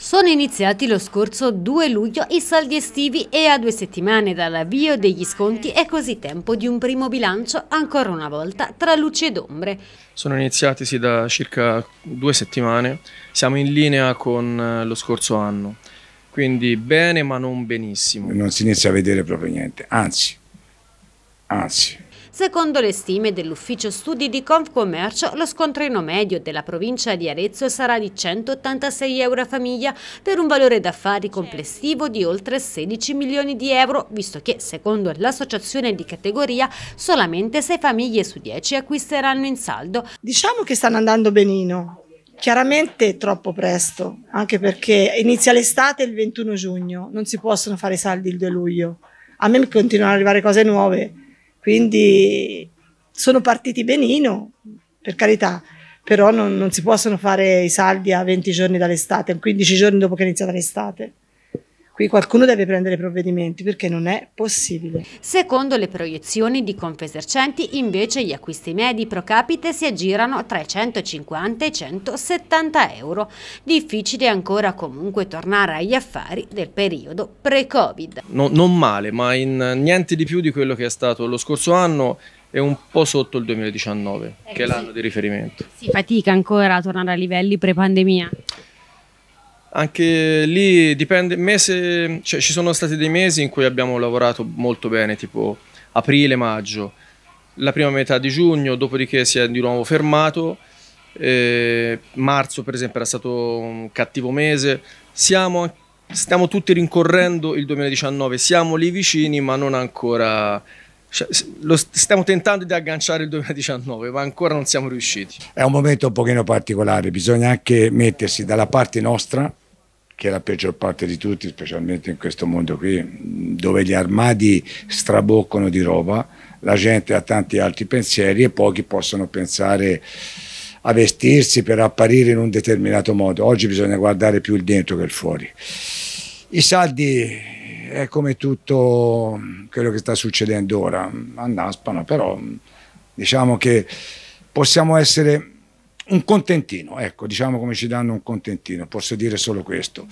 Sono iniziati lo scorso 2 luglio i saldi estivi e a due settimane dall'avvio degli sconti è così tempo di un primo bilancio ancora una volta tra luci ed ombre. Sono iniziati sì, da circa due settimane, siamo in linea con eh, lo scorso anno, quindi bene ma non benissimo. Non si inizia a vedere proprio niente, anzi, anzi Secondo le stime dell'ufficio studi di Confcommercio, lo scontrino medio della provincia di Arezzo sarà di 186 euro a famiglia per un valore d'affari complessivo di oltre 16 milioni di euro, visto che, secondo l'associazione di categoria, solamente 6 famiglie su 10 acquisteranno in saldo. Diciamo che stanno andando benino. Chiaramente troppo presto, anche perché inizia l'estate il 21 giugno, non si possono fare i saldi il 2 luglio. A me continuano ad arrivare cose nuove, quindi sono partiti benino, per carità, però non, non si possono fare i saldi a 20 giorni dall'estate, 15 giorni dopo che è iniziata l'estate. Qui qualcuno deve prendere provvedimenti perché non è possibile. Secondo le proiezioni di Confesercenti, invece, gli acquisti medi pro capite si aggirano tra i 150 e i 170 euro. Difficile ancora comunque tornare agli affari del periodo pre-Covid. No, non male, ma niente di più di quello che è stato lo scorso anno e un po' sotto il 2019, è eh, che è l'anno di riferimento. Si fatica ancora a tornare a livelli pre-pandemia? anche lì dipende, mese, cioè ci sono stati dei mesi in cui abbiamo lavorato molto bene, tipo aprile, maggio, la prima metà di giugno, dopodiché si è di nuovo fermato, eh, marzo per esempio era stato un cattivo mese, siamo, stiamo tutti rincorrendo il 2019, siamo lì vicini ma non ancora... Cioè, lo stiamo tentando di agganciare il 2019, ma ancora non siamo riusciti. È un momento un pochino particolare, bisogna anche mettersi dalla parte nostra che la peggior parte di tutti, specialmente in questo mondo qui, dove gli armadi straboccano di roba, la gente ha tanti altri pensieri e pochi possono pensare a vestirsi per apparire in un determinato modo. Oggi bisogna guardare più il dentro che il fuori. I saldi è come tutto quello che sta succedendo ora, annaspano, però diciamo che possiamo essere un contentino, ecco, diciamo come ci danno un contentino, posso dire solo questo.